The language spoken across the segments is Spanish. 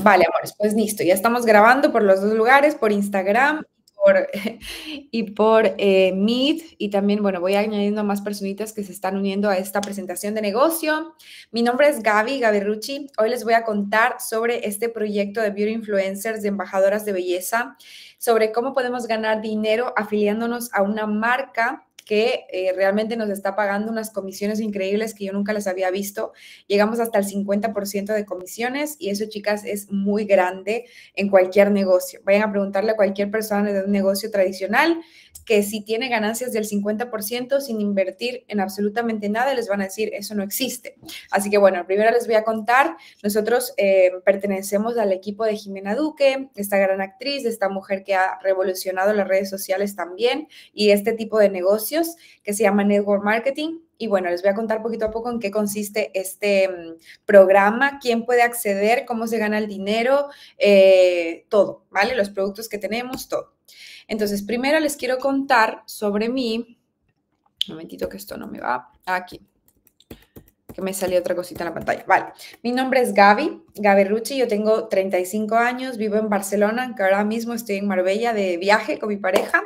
Vale, amores, pues listo, ya estamos grabando por los dos lugares, por Instagram por, y por eh, Meet. Y también, bueno, voy añadiendo más personitas que se están uniendo a esta presentación de negocio. Mi nombre es Gaby Gaberrucci. Hoy les voy a contar sobre este proyecto de Beauty Influencers, de embajadoras de belleza, sobre cómo podemos ganar dinero afiliándonos a una marca que eh, realmente nos está pagando unas comisiones increíbles que yo nunca las había visto. Llegamos hasta el 50% de comisiones y eso, chicas, es muy grande en cualquier negocio. Vayan a preguntarle a cualquier persona de un negocio tradicional que si tiene ganancias del 50% sin invertir en absolutamente nada, les van a decir, eso no existe. Así que bueno, primero les voy a contar, nosotros eh, pertenecemos al equipo de Jimena Duque, esta gran actriz, esta mujer que ha revolucionado las redes sociales también y este tipo de negocios que se llama Network Marketing. Y bueno, les voy a contar poquito a poco en qué consiste este mm, programa, quién puede acceder, cómo se gana el dinero, eh, todo, ¿vale? Los productos que tenemos, todo. Entonces, primero les quiero contar sobre mí. Un momentito que esto no me va. Aquí que me salió otra cosita en la pantalla. Vale, mi nombre es Gaby, Gaby Rucci, yo tengo 35 años, vivo en Barcelona, aunque ahora mismo estoy en Marbella de viaje con mi pareja.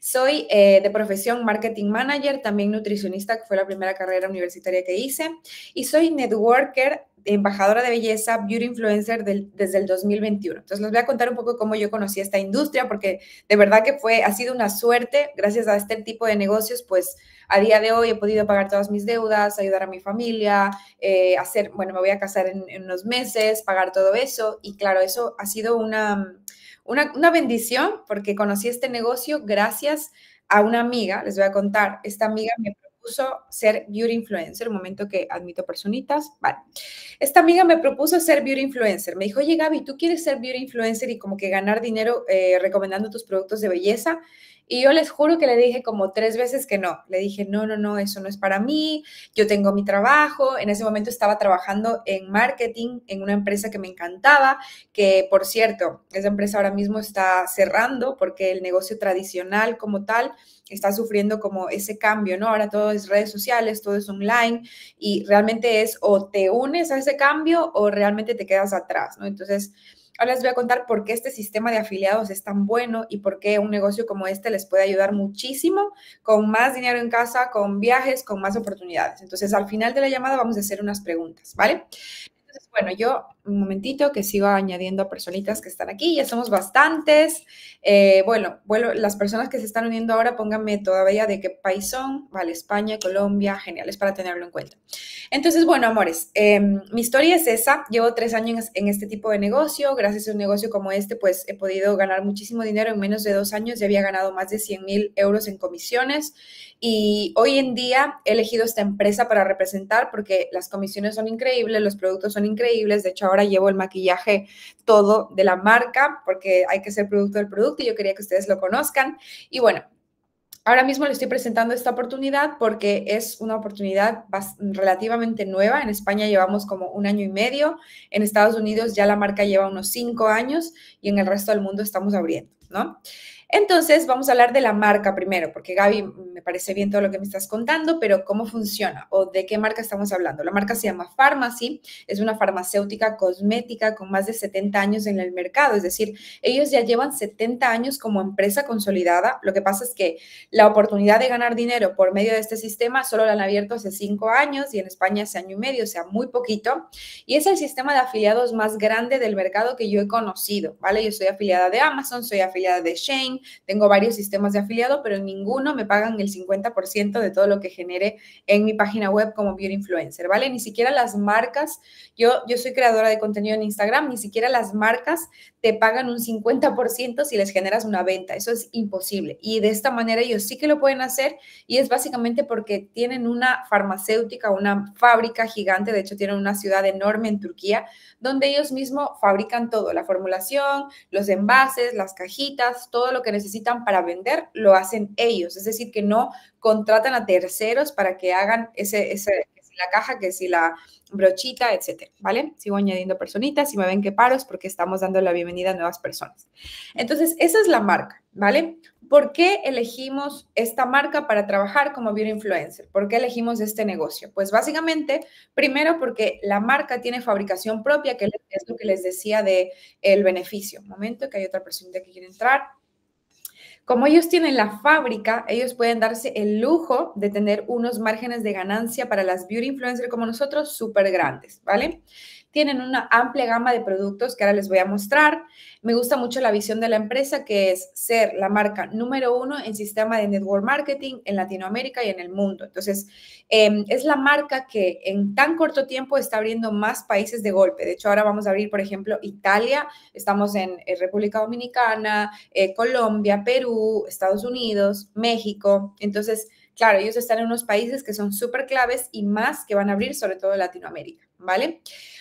Soy eh, de profesión marketing manager, también nutricionista, que fue la primera carrera universitaria que hice, y soy networker embajadora de belleza, beauty influencer desde el 2021. Entonces les voy a contar un poco cómo yo conocí esta industria, porque de verdad que fue, ha sido una suerte, gracias a este tipo de negocios, pues a día de hoy he podido pagar todas mis deudas, ayudar a mi familia, eh, hacer, bueno, me voy a casar en, unos meses, pagar todo eso, y claro, eso ha sido una, una, una bendición, porque conocí este negocio gracias a una amiga, les voy a contar, esta amiga me propuso ser beauty influencer, un momento que admito personitas, vale. Esta amiga me propuso ser beauty influencer. Me dijo, oye Gaby, ¿tú quieres ser beauty influencer y como que ganar dinero eh, recomendando tus productos de belleza? Y yo les juro que le dije como tres veces que no. Le dije, no, no, no, eso no es para mí, yo tengo mi trabajo. En ese momento estaba trabajando en marketing en una empresa que me encantaba, que por cierto, esa empresa ahora mismo está cerrando porque el negocio tradicional como tal está sufriendo como ese cambio, ¿no? Ahora todo es redes sociales, todo es online y realmente es o te unes a ese cambio o realmente te quedas atrás, ¿no? Entonces, Ahora les voy a contar por qué este sistema de afiliados es tan bueno y por qué un negocio como este les puede ayudar muchísimo con más dinero en casa, con viajes, con más oportunidades. Entonces, al final de la llamada vamos a hacer unas preguntas, ¿vale? bueno, yo un momentito que sigo añadiendo a personitas que están aquí, ya somos bastantes. Eh, bueno, bueno, las personas que se están uniendo ahora, pónganme todavía de qué país son, vale, España, Colombia, geniales para tenerlo en cuenta. Entonces, bueno, amores, em, mi historia es esa, llevo tres años en este tipo de negocio, gracias a un negocio como este, pues he podido ganar muchísimo dinero, en menos de dos años ya había ganado más de 100 mil euros en comisiones y hoy en día he elegido esta empresa para representar porque las comisiones son increíbles, los productos son increíbles increíbles. De hecho, ahora llevo el maquillaje todo de la marca porque hay que ser producto del producto y yo quería que ustedes lo conozcan. Y bueno, Ahora mismo le estoy presentando esta oportunidad porque es una oportunidad relativamente nueva. En España llevamos como un año y medio, en Estados Unidos ya la marca lleva unos cinco años y en el resto del mundo estamos abriendo, ¿no? Entonces, vamos a hablar de la marca primero, porque Gaby, mm, me parece bien todo lo que me estás contando, pero ¿cómo funciona o de qué marca estamos hablando? La marca se llama Pharmacy, es una farmacéutica cosmética con más de 70 años en el mercado, es decir, ellos ya llevan 70 años como empresa consolidada. Lo que pasa es que la oportunidad de ganar dinero por medio de este sistema solo la han abierto hace 5 años y en España hace año y medio, o sea, muy poquito. Y es el sistema de afiliados más grande del mercado que yo he conocido, ¿vale? Yo soy afiliada de Amazon, soy afiliada de Shane, tengo varios sistemas de afiliado, pero en ninguno me pagan el 50% de todo lo que genere en mi página web como Beauty Influencer, ¿vale? Ni siquiera las marcas, yo, yo soy creadora de contenido en Instagram, ni siquiera las marcas te pagan un 50% si les generas una venta, eso es imposible. Y de esta manera ellos sí que lo pueden hacer y es básicamente porque tienen una farmacéutica, una fábrica gigante, de hecho tienen una ciudad enorme en Turquía, donde ellos mismos fabrican todo, la formulación, los envases, las cajitas, todo lo que que necesitan para vender lo hacen ellos, es decir, que no contratan a terceros para que hagan ese, la caja, que si la brochita, etcétera, ¿vale? Sigo añadiendo personitas, si me ven que paros, porque estamos dando la bienvenida a nuevas personas. Entonces, esa es la marca, ¿vale? ¿Por qué elegimos esta marca para trabajar como bioinfluencer? influencer? ¿Por qué elegimos este negocio? Pues básicamente, primero porque la marca tiene fabricación propia, que es lo que les decía de el beneficio. momento, que hay otra persona que quiere entrar. Como ellos tienen la fábrica, ellos pueden darse el lujo de tener unos márgenes de ganancia para las beauty influencers como nosotros súper grandes, ¿vale? Tienen una amplia gama de productos que ahora les voy a mostrar. Me gusta mucho la visión de la empresa, que es ser la marca número uno en sistema de network marketing en Latinoamérica y en el mundo. Entonces, em, es la marca que en tan corto tiempo está abriendo más países de golpe. De hecho, ahora vamos a abrir, por ejemplo, Italia, estamos en eh, República Dominicana, eh, Colombia, Perú, Estados Unidos, México. Entonces, claro, ellos están en unos países que son súper claves y más que van a abrir, sobre todo Latinoamérica. ¿vale?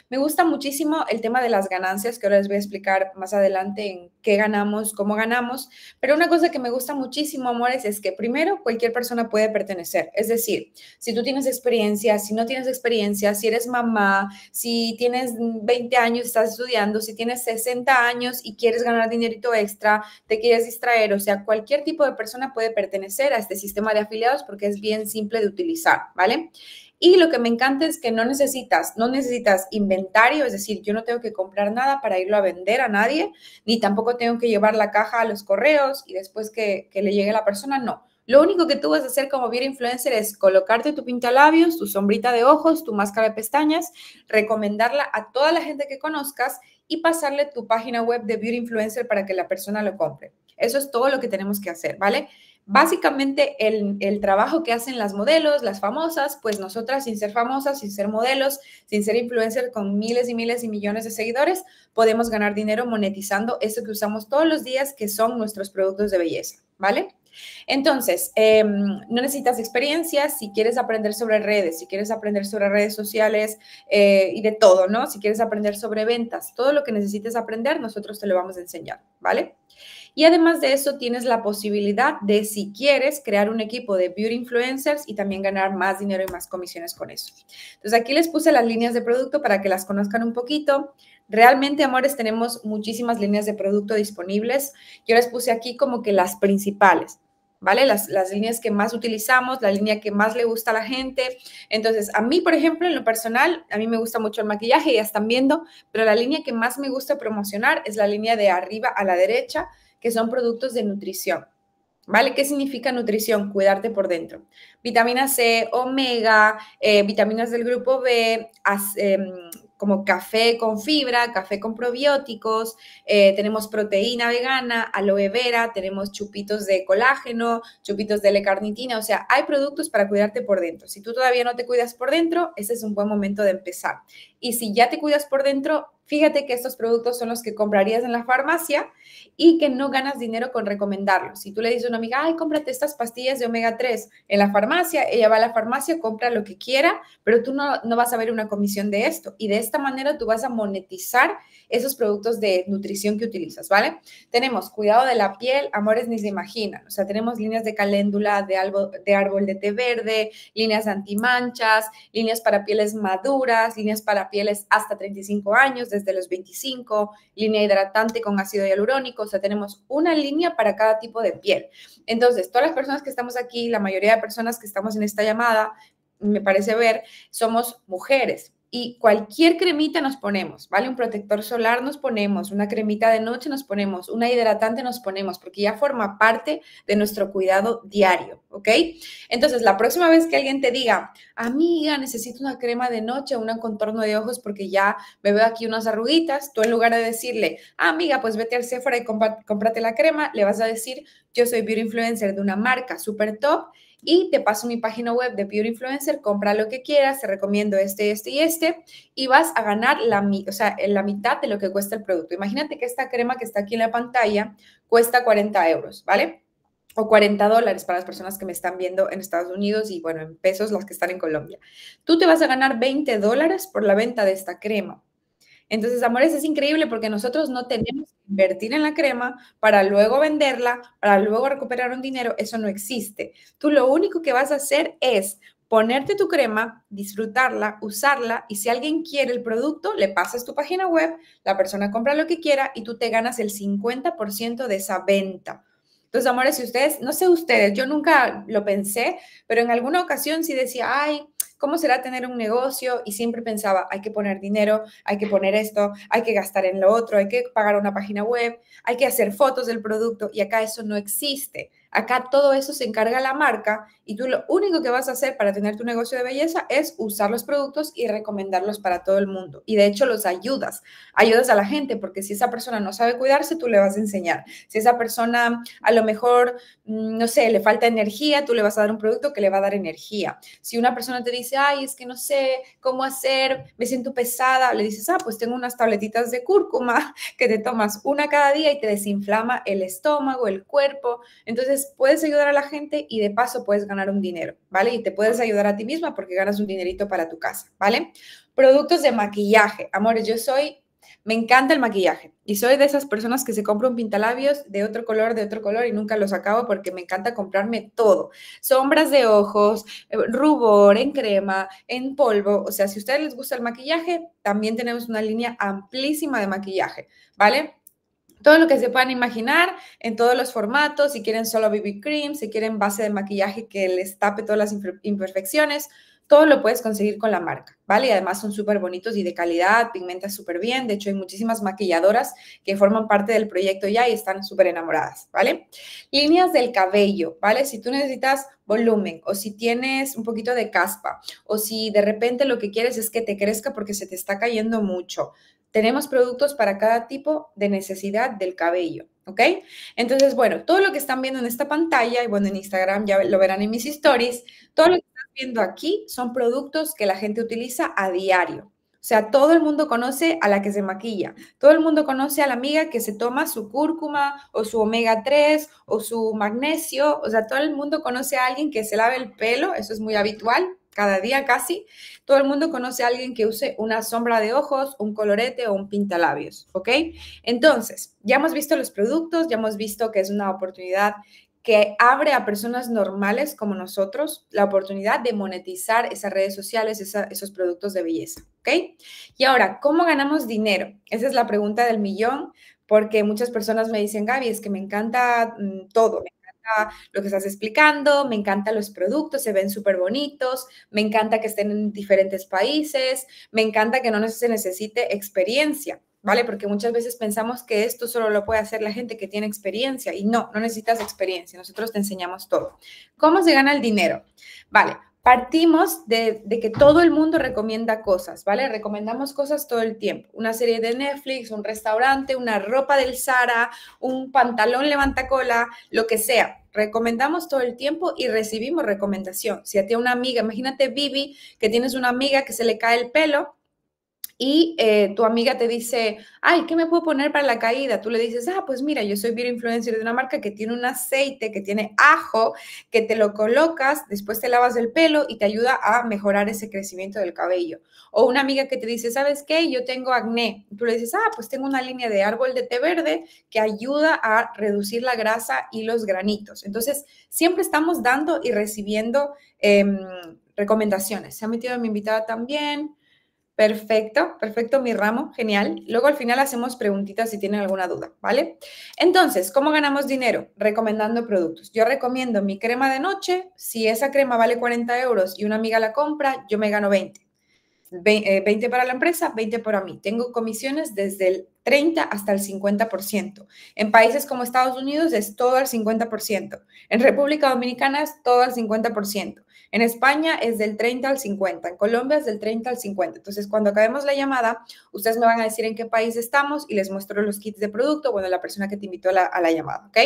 Me gusta muchísimo el tema de las ganancias, que ahora les voy a explicar más adelante en qué ganamos, cómo ganamos, pero una cosa que me gusta muchísimo, amores, es que primero cualquier persona puede pertenecer, es decir, si tú tienes experiencia, si no tienes experiencia, si eres mamá, si tienes 20 años, estás estudiando, si tienes 60 años y quieres ganar dinerito extra, te quieres distraer, o sea, cualquier tipo de persona puede pertenecer a este sistema de afiliados porque es bien simple de utilizar, ¿vale? Y lo que me encanta es que no necesitas, no necesitas inventario, es decir, yo no tengo que comprar nada para irlo a vender a nadie, ni tampoco tengo que llevar la caja a los correos y después que, le llegue a la persona, no. Lo único que tú vas a hacer como beauty influencer es colocarte tu pintalabios, tu sombrita de ojos, tu máscara de pestañas, recomendarla a toda la gente que conozcas y pasarle tu página web de beauty influencer para que la persona lo compre. Eso es todo lo que tenemos que hacer, ¿vale? básicamente el, trabajo que hacen las modelos, las famosas, pues nosotras sin ser famosas, sin ser modelos, sin ser influencer con miles y miles y millones de seguidores, podemos ganar dinero monetizando eso que usamos todos los días, que son nuestros productos de belleza, ¿vale? Entonces, em, no necesitas experiencias si quieres aprender sobre redes, si quieres aprender sobre redes sociales eh, y de todo, ¿no? Si quieres aprender sobre ventas, todo lo que necesites aprender, nosotros te lo vamos a enseñar, ¿vale? Y además de eso, tienes la posibilidad de, si quieres, crear un equipo de beauty influencers y también ganar más dinero y más comisiones con eso. Entonces, aquí les puse las líneas de producto para que las conozcan un poquito. Realmente, amores, tenemos muchísimas líneas de producto disponibles. Yo les puse aquí como que las principales. ¿vale? Las, líneas que más utilizamos, la línea que más le gusta a la gente. Entonces, a mí, por ejemplo, en lo personal, a mí me gusta mucho el maquillaje, ya están viendo, pero la línea que más me gusta promocionar es la línea de arriba a la derecha, que son productos de nutrición. ¿Vale? ¿Qué significa nutrición? Cuidarte por dentro. Vitamina C, omega, eh, vitaminas del grupo B, em, como café con fibra, café con probióticos, eh, tenemos proteína vegana, aloe vera, tenemos chupitos de colágeno, chupitos de L-carnitina, o sea, hay productos para cuidarte por dentro. Si tú todavía no te cuidas por dentro, ese es un buen momento de empezar. Y si ya te cuidas por dentro, fíjate que estos productos son los que comprarías en la farmacia y que no ganas dinero con recomendarlos. Si tú le dices a una amiga, ay, cómprate estas pastillas de omega 3 en la farmacia, ella va a la farmacia, compra lo que quiera, pero tú no, vas a ver una comisión de esto. Y de esta manera tú vas a monetizar esos productos de nutrición que utilizas, ¿vale? Tenemos cuidado de la piel, amores ni se imaginan. O sea, tenemos líneas de caléndula, de, árbol de té verde, líneas antimanchas, líneas para pieles maduras, líneas para pieles hasta 35 años, desde los 25, línea hidratante con ácido hialurónico, o sea, tenemos una línea para cada tipo de piel. Entonces, todas las personas que estamos aquí, la mayoría de personas que estamos en esta llamada, me parece ver, somos mujeres, y cualquier cremita nos ponemos, ¿vale? Un protector solar nos ponemos, una cremita de noche nos ponemos, una hidratante nos ponemos, porque ya forma parte de nuestro cuidado diario. ¿ok? Entonces, la próxima vez que alguien te diga, amiga, necesito una crema de noche, o un contorno de ojos porque ya me veo aquí unas arruguitas, tú en lugar de decirle, amiga, pues vete al Sephora y cómprate la crema, le vas a decir, yo soy beauty influencer de una marca súper top y te paso mi página web de Beauty Influencer, compra lo que quieras, te recomiendo este, este y este, y vas a ganar la, la mitad de lo que cuesta el producto. Imagínate que esta crema que está aquí en la pantalla cuesta 40 euros, ¿vale? o 40 dólares para las personas que me están viendo en Estados Unidos y bueno, en pesos las que están en Colombia. Tú te vas a ganar 20 dólares por la venta de esta crema. Entonces, amores, es increíble porque nosotros no tenemos que invertir en la crema para luego venderla, para luego recuperar un dinero. Eso no existe. Tú lo único que vas a hacer es ponerte tu crema, disfrutarla, usarla y si alguien quiere el producto, le pasas tu página web, la persona compra lo que quiera y tú te ganas el 50% de esa venta. Los amores, si ustedes, no sé ustedes, yo nunca lo pensé, pero en alguna ocasión sí decía, ay, ¿cómo será tener un negocio? Y siempre pensaba, hay que poner dinero, hay que poner esto, hay que gastar en lo otro, hay que pagar una página web, hay que hacer fotos del producto y acá eso no existe. Acá todo eso se encarga la marca y tú lo único que vas a hacer para tener tu negocio de belleza es usar los productos y recomendarlos para todo el mundo. Y de hecho los ayudas, ayudas a la gente porque si esa persona no sabe cuidarse, tú le vas a enseñar. Si esa persona a lo mejor, mm, no sé, le falta energía, tú le vas a dar un producto que le va a dar energía. Si una persona te dice, ay, es que no sé cómo hacer, me siento pesada, le dices, ah, pues tengo unas tabletitas de cúrcuma que te tomas una cada día y te desinflama el estómago, el cuerpo. Entonces, puedes ayudar a la gente y de paso puedes ganar un dinero, ¿vale? Y te puedes ayudar a ti misma porque ganas un dinerito para tu casa, ¿vale? Productos de maquillaje. Amores, yo soy me encanta el maquillaje y soy de esas personas que se compra un pintalabios de otro color, de otro color y nunca los acabo porque me encanta comprarme todo. Sombras de ojos, eh, rubor en crema, en polvo. O sea, si a ustedes les gusta el maquillaje, también tenemos una línea amplísima de maquillaje, ¿vale? todo lo que se puedan imaginar en todos los formatos, si quieren solo BB cream, si quieren base de maquillaje que les tape todas las imperfecciones, todo lo puedes conseguir con la marca, ¿vale? Y además son súper bonitos y de calidad, pigmenta súper bien. De hecho, hay muchísimas maquilladoras que forman parte del proyecto ya y están súper enamoradas, ¿vale? Líneas del cabello, ¿vale? Si tú necesitas volumen o si tienes un poquito de caspa o si de repente lo que quieres es que te crezca porque se te está cayendo mucho, tenemos productos para cada tipo de necesidad del cabello, ¿ok? Entonces, bueno, todo lo que están viendo en esta pantalla, y bueno, en Instagram ya lo verán en mis stories, todo lo que están viendo aquí son productos que la gente utiliza a diario. O sea, todo el mundo conoce a la que se maquilla, todo el mundo conoce a la amiga que se toma su cúrcuma o su omega 3 o su magnesio, o sea, todo el mundo conoce a alguien que se lave el pelo, eso es muy habitual, cada día casi, todo el mundo conoce a alguien que use una sombra de ojos, un colorete o un pintalabios, ¿ok? Entonces, ya hemos visto los productos, ya hemos visto que es una oportunidad que abre a personas normales como nosotros la oportunidad de monetizar esas redes sociales, esos productos de belleza, ¿ok? Y ahora, ¿cómo ganamos dinero? Esa es la pregunta del millón, porque muchas personas me dicen, Gaby, es que me encanta mm, todo, lo que estás explicando, me encantan los productos, se ven súper bonitos, me encanta que estén en diferentes países, me encanta que no se necesite experiencia. ¿Vale? Porque muchas veces pensamos que esto solo lo puede hacer la gente que tiene experiencia y no, no necesitas experiencia, nosotros te enseñamos todo. ¿Cómo se gana el dinero? Vale, Partimos de, que todo el mundo recomienda cosas, ¿vale? Recomendamos cosas todo el tiempo. Una serie de Netflix, un restaurante, una ropa del Zara, un pantalón levanta cola, lo que sea. Recomendamos todo el tiempo y recibimos recomendación. Si a ti una amiga, imagínate Vivi, que tienes una amiga que se le cae el pelo, y eh, tu amiga te dice, ay, ¿qué me puedo poner para la caída? Tú le dices, ah, pues mira, yo soy bioinfluencer de una marca que tiene un aceite, que tiene ajo, que te lo colocas, después te lavas el pelo y te ayuda a mejorar ese crecimiento del cabello. O una amiga que te dice, ¿sabes qué? Yo tengo acné. Tú le dices, ah, pues tengo una línea de árbol de té verde que ayuda a reducir la grasa y los granitos. Entonces, siempre estamos dando y recibiendo em, recomendaciones. Se ha metido mi invitada también. Perfecto, perfecto, mi ramo, genial. Luego al final hacemos preguntitas si tienen alguna duda, ¿vale? Entonces, ¿cómo ganamos dinero? Recomendando productos. Yo recomiendo mi crema de noche, si esa crema vale 40 euros y una amiga la compra, yo me gano 20. 20 eh, para la empresa, 20 para mí. Tengo comisiones desde el 30 hasta el 50%. En países como Estados Unidos es todo al 50%. En República Dominicana es todo al 50%. En España es del 30 al 50, en Colombia es del 30 al 50. Entonces, cuando acabemos la llamada, ustedes me van a decir en qué país estamos y les muestro los kits de producto, bueno, la persona que te invitó a la, llamada, ¿ok?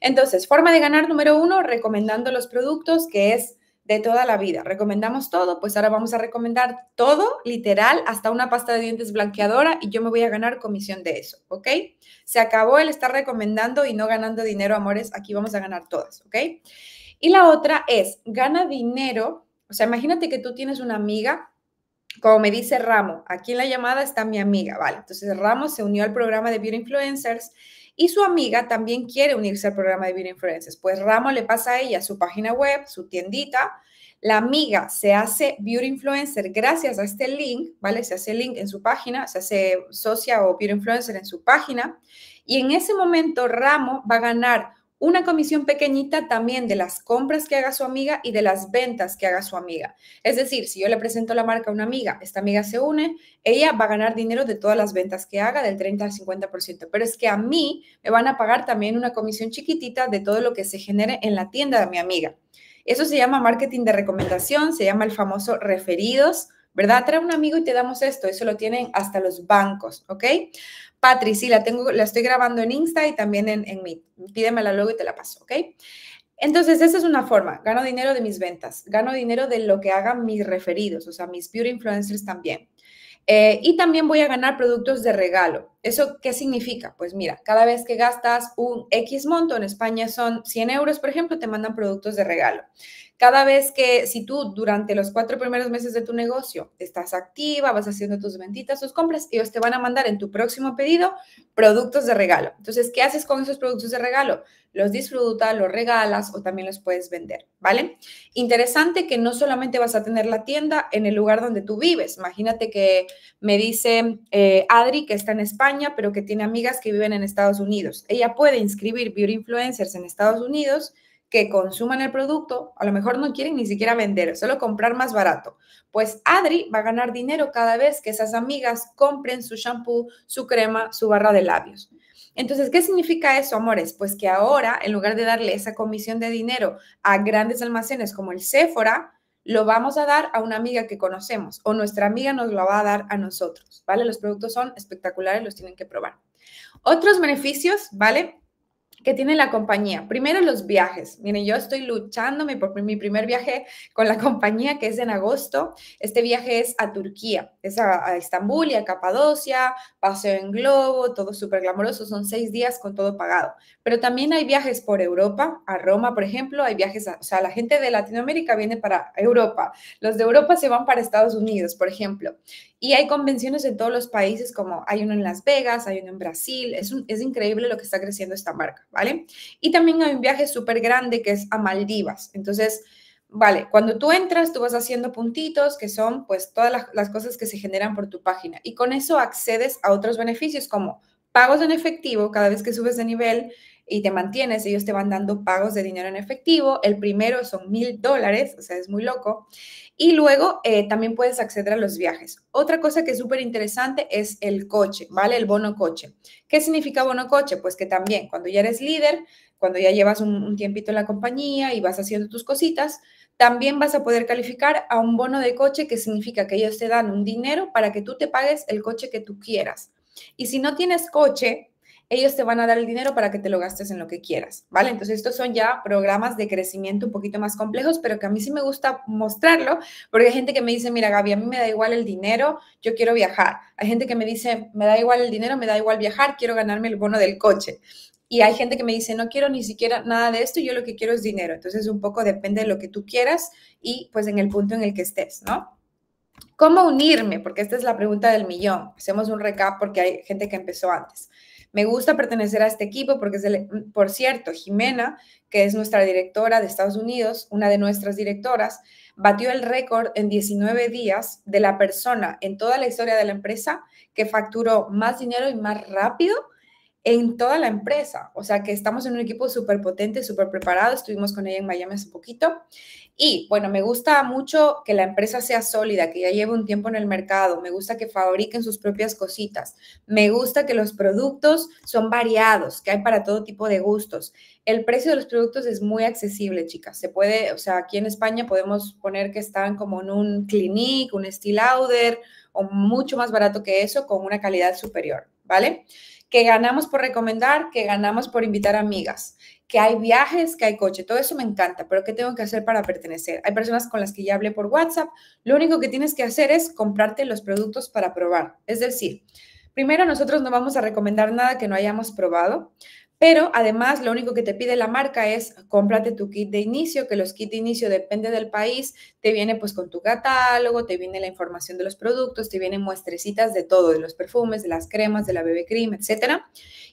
Entonces, forma de ganar número uno, recomendando los productos, que es de toda la vida. Recomendamos todo, pues ahora vamos a recomendar todo, literal, hasta una pasta de dientes blanqueadora y yo me voy a ganar comisión de eso, ¿ok? Se acabó el estar recomendando y no ganando dinero, amores, aquí vamos a ganar todas, ¿ok? Y la otra es, gana dinero, o sea, imagínate que tú tienes una amiga, como me dice Ramo, aquí en la llamada está mi amiga, ¿vale? Entonces Ramo se unió al programa de Beauty Influencers y su amiga también quiere unirse al programa de Beauty Influencers. Pues Ramo le pasa a ella su página web, su tiendita. La amiga se hace Beauty Influencer gracias a este link, ¿vale? Se hace link en su página, se hace socia o Beauty Influencer en su página. Y en ese momento Ramo va a ganar una comisión pequeñita también de las compras que haga su amiga y de las ventas que haga su amiga. Es decir, si yo le presento la marca a una amiga, esta amiga se une, ella va a ganar dinero de todas las ventas que haga, del 30 al 50%, pero es que a mí me van a pagar también una comisión chiquitita de todo lo que se genere en la tienda de mi amiga. Eso se llama marketing de recomendación, se llama el famoso referidos. ¿Verdad? Trae un amigo y te damos esto. Eso lo tienen hasta los bancos, ¿ok? Patri, sí, la, tengo, la estoy grabando en Insta y también en, en Meet. Pídemela luego y te la paso, ¿ok? Entonces, esa es una forma. Gano dinero de mis ventas, gano dinero de lo que hagan mis referidos, o sea, mis beauty influencers también. Eh, y también voy a ganar productos de regalo. ¿Eso qué significa? Pues mira, cada vez que gastas un X monto, en España son 100 euros, por ejemplo, te mandan productos de regalo. Cada vez que, si tú durante los cuatro primeros meses de tu negocio estás activa, vas haciendo tus venditas, tus compras, ellos te van a mandar en tu próximo pedido productos de regalo. Entonces, ¿qué haces con esos productos de regalo? Los disfrutas, los regalas o también los puedes vender, ¿vale? Interesante que no solamente vas a tener la tienda en el lugar donde tú vives. Imagínate que me dice eh, Adri que está en España pero que tiene amigas que viven en Estados Unidos. Ella puede inscribir beauty influencers en Estados Unidos que consuman el producto, a lo mejor no quieren ni siquiera vender, solo comprar más barato. Pues Adri va a ganar dinero cada vez que esas amigas compren su shampoo, su crema, su barra de labios. Entonces, ¿qué significa eso, amores? Pues que ahora, en lugar de darle esa comisión de dinero a grandes almacenes como el Sephora, lo vamos a dar a una amiga que conocemos o nuestra amiga nos lo va a dar a nosotros, ¿vale? Los productos son espectaculares, los tienen que probar. Otros beneficios, ¿vale? que tiene la compañía. Primero los viajes. Miren, yo estoy luchando por mi primer viaje con la compañía que es en agosto. Este viaje es a Turquía, es a, Estambul y a Capadocia, paseo en globo, todo súper glamoroso. Son seis días con todo pagado. Pero también hay viajes por Europa, a Roma, por ejemplo. Hay viajes, o sea, la gente de Latinoamérica viene para Europa. Los de Europa se van para Estados Unidos, por ejemplo. Y hay convenciones en todos los países, como hay uno en Las Vegas, hay uno en Brasil. Es, es increíble lo que está creciendo esta marca, ¿vale? Y también hay un viaje súper grande que es a Maldivas. Entonces, vale, cuando tú entras, tú vas haciendo puntitos, que son pues todas las, las cosas que se generan por tu página. Y con eso accedes a otros beneficios como pagos en efectivo cada vez que subes de nivel, y te mantienes, ellos te van dando pagos de dinero en efectivo. El primero son mil dólares, o sea, es muy loco. Y luego eh, también puedes acceder a los viajes. Otra cosa que es súper interesante es el coche, ¿vale? El bono coche. ¿Qué significa bono coche? Pues que también cuando ya eres líder, cuando ya llevas un tiempito en la compañía y vas haciendo tus cositas, también vas a poder calificar a un bono de coche que significa que ellos te dan un dinero para que tú te pagues el coche que tú quieras. Y si no tienes coche, ellos te van a dar el dinero para que te lo gastes en lo que quieras, ¿vale? Entonces estos son ya programas de crecimiento un poquito más complejos, pero que a mí sí me gusta mostrarlo, porque hay gente que me dice, mira Gaby, a mí me da igual el dinero, yo quiero viajar. Hay gente que me dice, me da igual el dinero, me da igual viajar, quiero ganarme el bono del coche. Y hay gente que me dice, no quiero ni siquiera nada de esto, yo lo que quiero es dinero. Entonces un poco depende de lo que tú quieras y pues en el punto en el que estés, ¿no? ¿Cómo unirme? Porque esta es la pregunta del millón. Hacemos un recap porque hay gente que empezó antes. Me gusta pertenecer a este equipo porque, es mm, por cierto, Jimena, que es nuestra directora de Estados Unidos, una de nuestras directoras, batió el récord en 19 días de la persona en toda la historia de la empresa que facturó más dinero y más rápido en toda la empresa. O sea que estamos en un equipo súper potente, súper preparado. Estuvimos con ella en Miami hace poquito. Y bueno, me gusta mucho que la empresa sea sólida, que ya lleve un tiempo en el mercado. Me gusta que fabriquen sus propias cositas. Me gusta que los productos son variados, que hay para todo tipo de gustos. El precio de los productos es muy accesible, chicas. Se puede, o sea, aquí en España podemos poner que están como en un Clinique, un Still o mucho más barato que eso con una calidad superior, ¿vale? que ganamos por recomendar, que ganamos por invitar amigas, que hay viajes, que hay coche, todo eso me encanta, pero ¿qué tengo que hacer para pertenecer? Hay personas con las que ya hablé por WhatsApp, lo único que tienes que hacer es comprarte los productos para probar. Es decir, primero nosotros no vamos a recomendar nada que no hayamos probado, pero además lo único que te pide la marca es cómprate tu kit de inicio, que los kits de inicio depende del país, te viene pues con tu catálogo, te viene la información de los productos, te vienen muestrecitas de todo, de los perfumes, de las cremas, de la bebe cream, etcétera.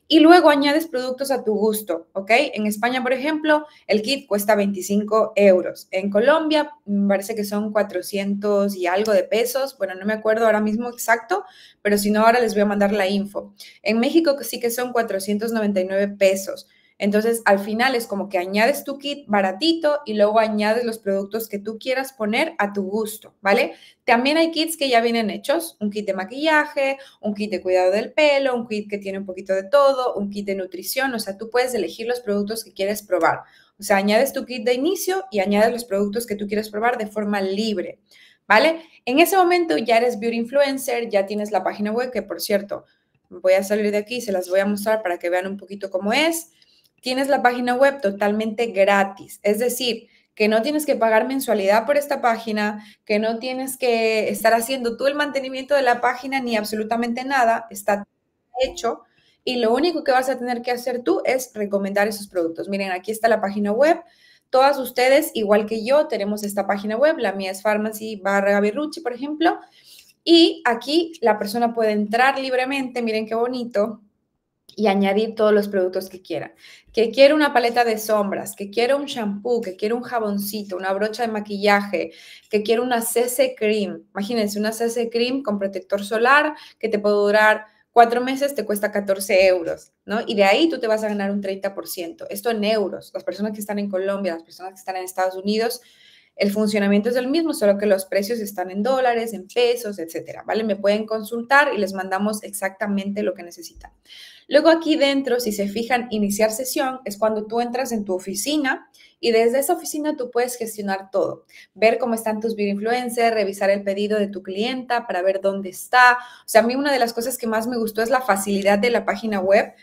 Y luego añades productos a tu gusto, ¿ok? En España, por ejemplo, el kit cuesta 25 euros. En Colombia, me parece que son 400 y algo de pesos. Bueno, no me acuerdo ahora mismo exacto, pero si no, ahora les voy a mandar la info. En México sí que son 499 pesos. Entonces, al final es como que añades tu kit baratito y luego añades los productos que tú quieras poner a tu gusto, ¿vale? También hay kits que ya vienen hechos, un kit de maquillaje, un kit de cuidado del pelo, un kit que tiene un poquito de todo, un kit de nutrición, o sea, tú puedes elegir los productos que quieres probar. O sea, añades tu kit de inicio y añades los productos que tú quieres probar de forma libre, ¿vale? En ese momento ya eres beauty influencer, ya tienes la página web, que por cierto, voy a salir de aquí y se las voy a mostrar para que vean un poquito cómo es tienes la página web totalmente gratis. Es decir, que no tienes que pagar mensualidad por esta página, que no tienes que estar haciendo tú el mantenimiento de la página ni absolutamente nada, está hecho y lo único que vas a tener que hacer tú es recomendar esos productos. Miren, aquí está la página web. Todas ustedes, igual que yo, tenemos esta página web, la mía es Pharmacy barra por ejemplo, y aquí la persona puede entrar libremente, miren qué bonito, y añadir todos los productos que quiera que quiere una paleta de sombras, que quiere un shampoo, que quiere un jaboncito, una brocha de maquillaje, que quiere una CC cream. Imagínense, una CC cream con protector solar que te puede durar cuatro meses, te cuesta 14 euros, ¿no? Y de ahí tú te vas a ganar un 30%. Esto en euros. Las personas que están en Colombia, las personas que están en Estados Unidos, el funcionamiento es el mismo, solo que los precios están en dólares, en pesos, etcétera, ¿vale? Me pueden consultar y les mandamos exactamente lo que necesitan. Luego aquí dentro, si se fijan, iniciar sesión es cuando tú entras en tu oficina y desde esa oficina tú puedes gestionar todo, ver cómo están tus video influencers, revisar el pedido de tu clienta para ver dónde está. O sea, a mí una de las cosas que más me gustó es la facilidad de la página web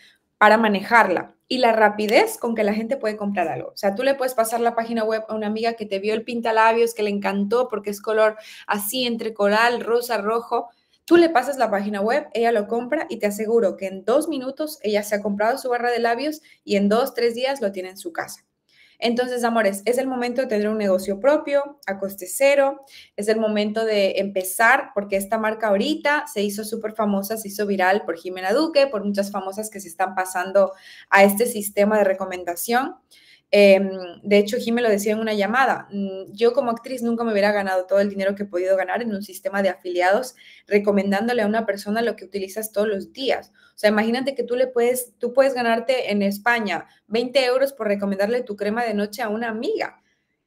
para manejarla y la rapidez con que la gente puede comprar algo. O sea, tú le puedes pasar la página web a una amiga que te vio el pintalabios, que le encantó porque es color así entre coral, rosa, rojo. Tú le pasas la página web, ella lo compra y te aseguro que en dos minutos ella se ha comprado su barra de labios y en dos, tres días lo tiene en su casa. Entonces, amores, es el momento de tener un negocio propio a coste cero, es el momento de empezar, porque esta marca ahorita se hizo súper famosa, se hizo viral por Jimena Duque, por muchas famosas que se están pasando a este sistema de recomendación. Em, de hecho, Jim me lo decía en una llamada, mm, yo como actriz nunca me hubiera ganado todo el dinero que he podido ganar en un sistema de afiliados recomendándole a una persona lo que utilizas todos los días. O sea, imagínate que tú le puedes, tú puedes ganarte en España 20 euros por recomendarle tu crema de noche a una amiga.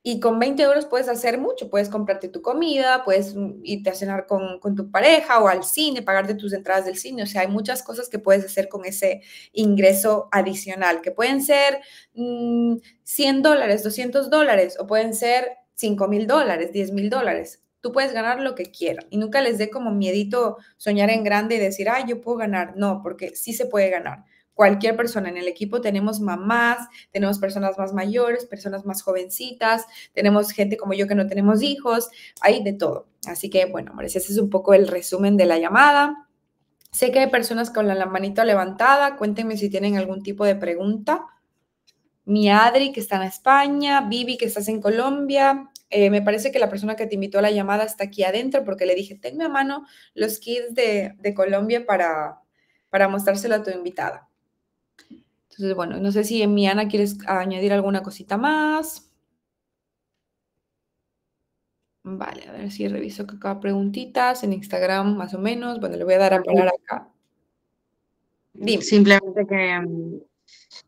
Y con 20 euros puedes hacer mucho, puedes comprarte tu comida, puedes irte mm, a cenar con, tu pareja o al cine, pagarte tus entradas del cine. O sea, hay muchas cosas que puedes hacer con ese ingreso adicional, que pueden ser 100 mm, dólares, 200 dólares o pueden ser 5 mil dólares, 10 mil dólares. Tú puedes ganar lo que quieras y nunca les dé como miedito soñar en grande y decir, ay, yo puedo ganar. No, porque sí se puede ganar cualquier persona en el equipo. Tenemos mamás, tenemos personas más mayores, personas más jovencitas, tenemos gente como yo que no tenemos hijos, hay de todo. Así que, bueno, ese es un poco el resumen de la llamada. Sé que hay personas con la manita levantada. Cuéntenme si tienen algún tipo de pregunta. Mi Adri, que está en España, Vivi, que estás en Colombia. Eh, me parece que la persona que te invitó a la llamada está aquí adentro porque le dije, tenme a mano los kits de, de Colombia para, para mostrárselo a tu invitada. Entonces, bueno, no sé si mi Ana quieres añadir alguna cosita más. Vale, a ver si reviso que acá preguntitas en Instagram más o menos. Bueno, le voy a dar a parar acá. Simplemente que mm,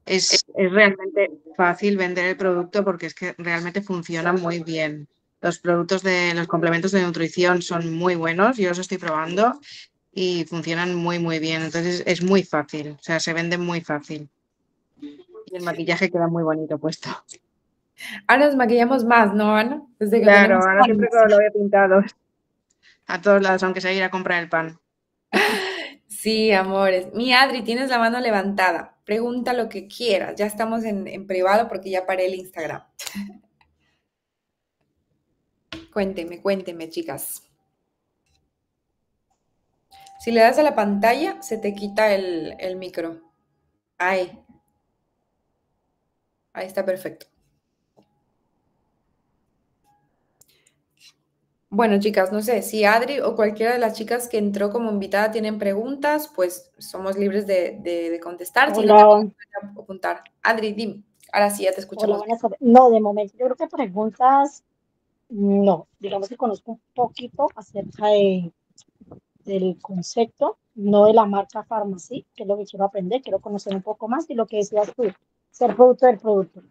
es, es, realmente fácil vender el producto porque es que realmente funciona muy bien. Los productos de los complementos de nutrición son muy buenos, yo los estoy probando y funcionan muy, muy bien. Entonces es muy fácil, o sea, se vende muy fácil. Y el maquillaje queda muy bonito puesto. Ahora nos maquillamos más, ¿no, Ana? claro, siempre lo había pintado. A todos lados, aunque sea ir a comprar el pan. Sí, amores. Mi Adri, tienes la mano levantada. Pregunta lo que quieras. Ya estamos en, en privado porque ya paré el Instagram. cuénteme, cuénteme, chicas. Si le das a la pantalla, se te quita el, micro. Ahí. Ahí está perfecto. Bueno, chicas, no sé, si Adri o cualquiera de las chicas que entró como invitada tienen preguntas, pues somos libres de, contestar. Si apuntar. Adri, dime. Ahora sí, ya te escuchamos. no, de momento, yo creo que preguntas, no. Digamos que conozco un poquito acerca de, del concepto, no de la marca Pharmacy, que es lo que quiero aprender, quiero conocer un poco más y lo que decías tú, ser producto del producto.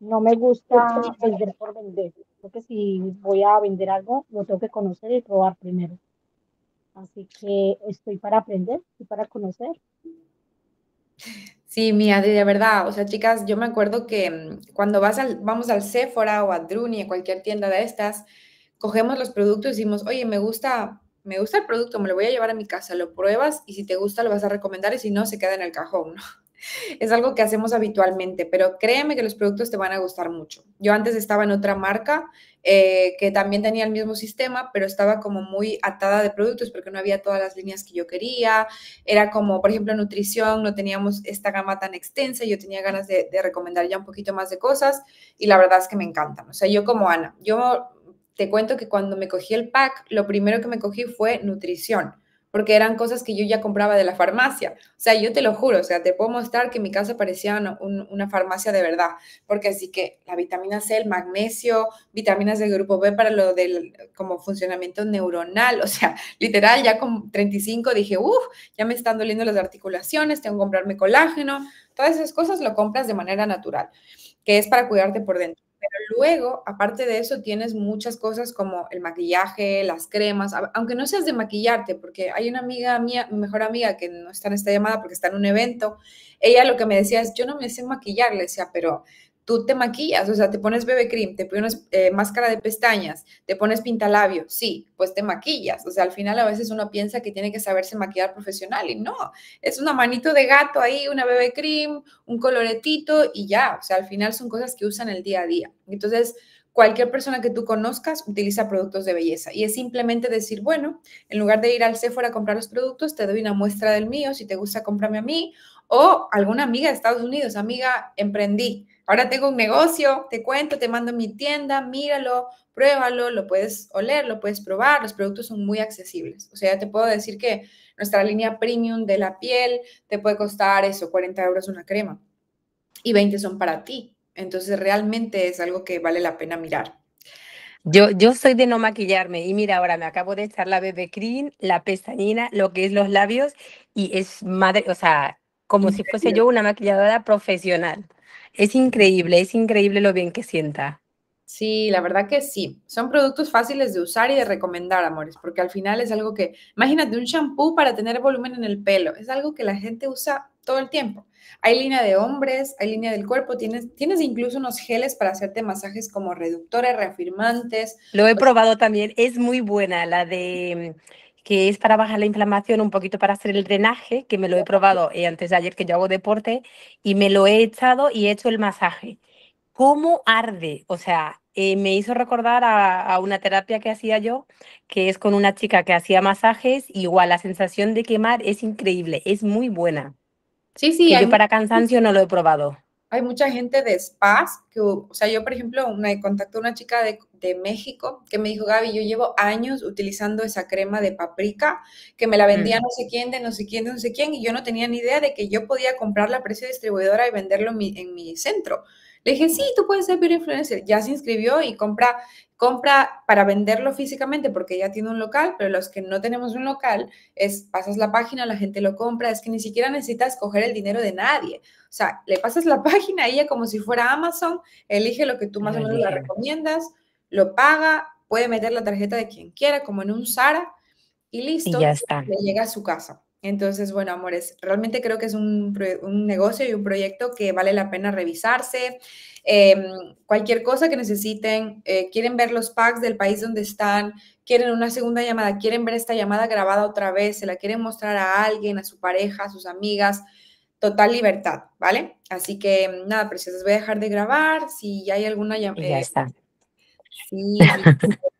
No me gusta vender por vender. porque si voy a vender algo, lo tengo que conocer y probar primero. Así que estoy para aprender y para conocer. Sí, mía, de verdad, o sea, chicas, yo me acuerdo que mm, cuando vas al, vamos al Sephora o a Druni, a cualquier tienda de estas, cogemos los productos y decimos, oye, me gusta me gusta el producto, me lo voy a llevar a mi casa, lo pruebas y si te gusta lo vas a recomendar y si no, se queda en el cajón, Es algo que hacemos habitualmente, pero créeme que los productos te van a gustar mucho. Yo antes estaba en otra marca eh, que también tenía el mismo sistema, pero estaba como muy atada de productos porque no había todas las líneas que yo quería. Era como, por ejemplo, nutrición, no teníamos esta gama tan extensa. y Yo tenía ganas de, de recomendar ya un poquito más de cosas y la verdad es que me encantan. O sea, yo como Ana, yo te cuento que cuando me cogí el pack, lo primero que me cogí fue nutrición, porque eran cosas que yo ya compraba de la farmacia. O sea, yo te lo juro, o sea, te puedo mostrar que mi casa parecía una, farmacia de verdad, porque así que la vitamina C, el magnesio, vitaminas del grupo B para lo del como funcionamiento neuronal, o sea, literal, ya con 35 dije, uff, ya me están doliendo las articulaciones, tengo que comprarme colágeno, todas esas cosas lo compras de manera natural, que es para cuidarte por dentro. Pero luego, aparte de eso, tienes muchas cosas como el maquillaje, las cremas, aunque no seas de maquillarte, porque hay una amiga mía, mi mejor amiga, que no está en esta llamada porque está en un evento, ella lo que me decía es, yo no me sé maquillar, le decía, pero tú te maquillas, o sea, te pones bebé cream, te pones eh, máscara de pestañas, te pones pintalabio, sí, pues te maquillas. O sea, al final a veces uno piensa que tiene que saberse maquillar profesional y no, es una manito de gato ahí, una bebé cream, un coloretito y ya. O sea, al final son cosas que usan el día a día. Entonces, cualquier persona que tú conozcas utiliza productos de belleza. Y es simplemente decir, bueno, en lugar de ir al Sephora a comprar los productos, te doy una muestra del mío, si te gusta, cómprame a mí. O alguna amiga de Estados Unidos, amiga, emprendí, Ahora tengo un negocio, te cuento, te mando mi tienda, míralo, pruébalo, lo puedes oler, lo puedes probar, los productos son muy accesibles. O sea, te puedo decir que nuestra línea premium de la piel te puede costar eso, 40 euros una crema y 20 son para ti. Entonces, realmente es algo que vale la pena mirar. Yo, yo soy de no maquillarme y mira, ahora me acabo de echar la bebé cream, la pestañina, lo que es los labios y es madre, o sea, como si fuese yo una maquilladora profesional. Es increíble, es increíble lo bien que sienta. Sí, la verdad que sí. Son productos fáciles de usar y de recomendar, amores, porque al final es algo que, imagínate, un shampoo para tener volumen en el pelo, es algo que la gente usa todo el tiempo. Hay línea de hombres, hay línea del cuerpo, tienes, tienes incluso unos geles para hacerte masajes como reductores, reafirmantes. Lo he pues probado también, es muy buena la de que es para bajar la inflamación, un poquito para hacer el drenaje, que me lo he probado eh, antes de ayer que yo hago deporte, y me lo he echado y he hecho el masaje. ¿Cómo arde? O sea, eh, me hizo recordar a, una terapia que hacía yo, que es con una chica que hacía masajes, igual la sensación de quemar es increíble, es muy buena. Sí, sí. para cansancio no lo he probado hay mucha gente de spas, que, o sea, yo por ejemplo me contactó una chica de, de, México que me dijo, Gaby, yo llevo años utilizando esa crema de paprika que me la vendía mm. no sé quién, de no sé quién, de no sé quién, y yo no tenía ni idea de que yo podía comprarla a precio distribuidora y venderlo en mi centro. Le dije, sí, tú puedes ser beauty influencer. Ya se inscribió y compra, compra para venderlo físicamente porque ya tiene un local, pero los que no tenemos un local, es pasas la página, la gente lo compra, es que ni siquiera necesitas coger el dinero de nadie. O sea, le pasas la página a ella como si fuera Amazon, elige lo que tú más o menos le recomiendas, lo paga, puede meter la tarjeta de quien quiera, como en un Sara, y listo, le llega a su casa. Entonces, bueno, amores, realmente creo que es un, negocio y un proyecto que vale la pena revisarse. Em, cualquier cosa que necesiten, eh, quieren ver los packs del país donde están, quieren una segunda llamada, quieren ver esta llamada grabada otra vez, se la quieren mostrar a alguien, a su pareja, a sus amigas, total libertad, ¿vale? Así que nada, preciosas, voy a dejar de grabar. Si hay alguna llamada. ya eh, está. Sí.